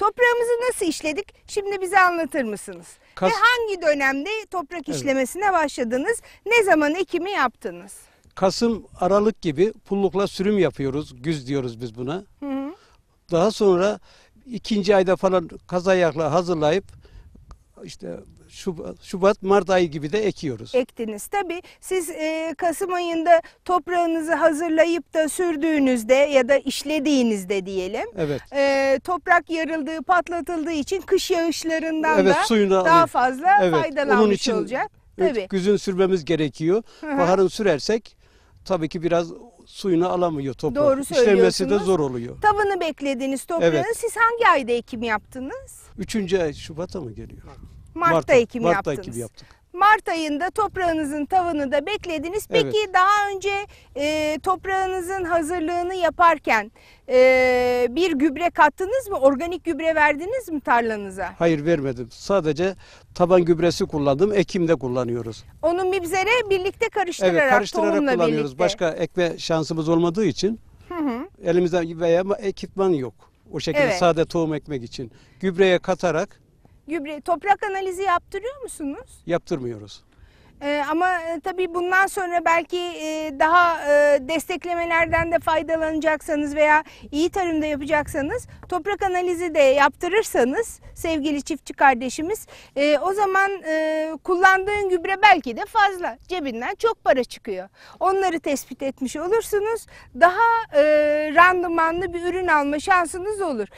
Toprağımızı nasıl işledik? Şimdi bize anlatır mısınız? Kas- Ve hangi dönemde toprak işlemesine başladınız? Ne zaman ekimi yaptınız? Kasım, Aralık gibi pullukla sürüm yapıyoruz. Güz diyoruz biz buna. Hı hı. Daha sonra ikinci ayda falan kazayakla hazırlayıp işte Şubat, Şubat, Mart ayı gibi de ekiyoruz. Ektiniz. tabi. siz e, Kasım ayında toprağınızı hazırlayıp da sürdüğünüzde ya da işlediğinizde diyelim. Evet. E, toprak yarıldığı, patlatıldığı için kış yağışlarından evet, da suyunu daha alayım. fazla evet, faydalanmış onun için, olacak. Tabii. güzün sürmemiz gerekiyor. Baharın sürersek tabii ki biraz suyunu alamıyor toprak. Doğru İşlemesi de zor oluyor. Tavanı beklediğiniz toprağın Evet. siz hangi ayda ekim yaptınız? Üçüncü ay Şubat'a mı geliyor? Mart'ta ekim Mart'ta yaptınız. ekim yaptık. Mart ayında toprağınızın tavanı da beklediniz. Peki evet. daha önce e, toprağınızın hazırlığını yaparken e, bir gübre kattınız mı? Organik gübre verdiniz mi tarlanıza? Hayır vermedim. Sadece taban gübresi kullandım. Ekimde kullanıyoruz. Onu mibzere birlikte karıştırarak, evet, karıştırarak tohumla kullanıyoruz. Birlikte. Başka ekme şansımız olmadığı için hı hı. elimizden veya ekipman yok. O şekilde evet. sade tohum ekmek için. Gübreye katarak gübre, toprak analizi yaptırıyor musunuz? Yaptırmıyoruz. Ee, ama e, tabii bundan sonra belki e, daha e, desteklemelerden de faydalanacaksanız veya iyi tarımda yapacaksanız toprak analizi de yaptırırsanız sevgili çiftçi kardeşimiz e, o zaman e, kullandığın gübre belki de fazla cebinden çok para çıkıyor. Onları tespit etmiş olursunuz daha e, randımanlı bir ürün alma şansınız olur.